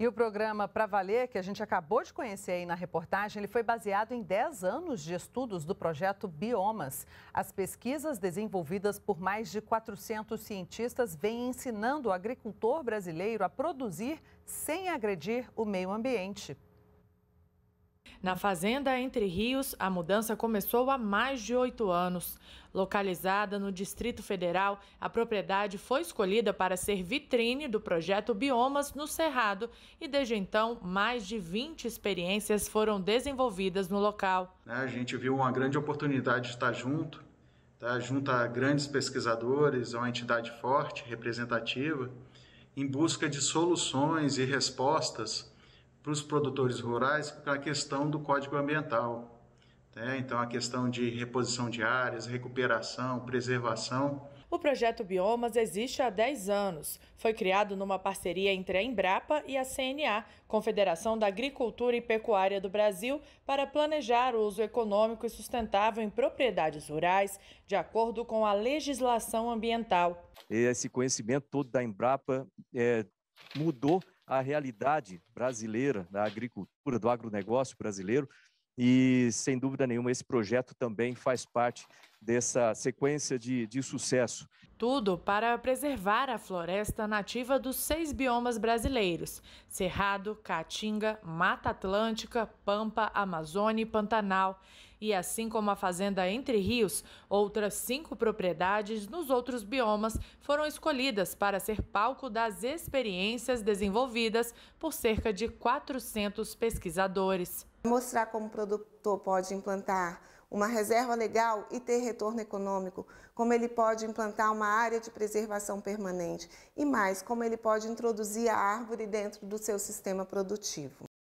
E o programa Pra Valer, que a gente acabou de conhecer aí na reportagem, ele foi baseado em 10 anos de estudos do projeto Biomas. As pesquisas desenvolvidas por mais de 400 cientistas vêm ensinando o agricultor brasileiro a produzir sem agredir o meio ambiente. Na fazenda Entre Rios, a mudança começou há mais de oito anos. Localizada no Distrito Federal, a propriedade foi escolhida para ser vitrine do projeto Biomas no Cerrado e, desde então, mais de 20 experiências foram desenvolvidas no local. Né, a gente viu uma grande oportunidade de estar junto, tá? junto a grandes pesquisadores, a uma entidade forte, representativa, em busca de soluções e respostas para os produtores rurais para a questão do código ambiental. Né? Então, a questão de reposição de áreas, recuperação, preservação. O projeto Biomas existe há 10 anos. Foi criado numa parceria entre a Embrapa e a CNA, Confederação da Agricultura e Pecuária do Brasil, para planejar o uso econômico e sustentável em propriedades rurais, de acordo com a legislação ambiental. Esse conhecimento todo da Embrapa é, mudou a realidade brasileira, da né, agricultura, do agronegócio brasileiro. E, sem dúvida nenhuma, esse projeto também faz parte dessa sequência de, de sucesso. Tudo para preservar a floresta nativa dos seis biomas brasileiros: Cerrado, Caatinga, Mata Atlântica, Pampa, Amazônia e Pantanal. E assim como a Fazenda Entre Rios, outras cinco propriedades nos outros biomas foram escolhidas para ser palco das experiências desenvolvidas por cerca de 400 pesquisadores. Mostrar como o produtor pode implantar uma reserva legal e ter retorno econômico, como ele pode implantar uma área de preservação permanente e mais, como ele pode introduzir a árvore dentro do seu sistema produtivo.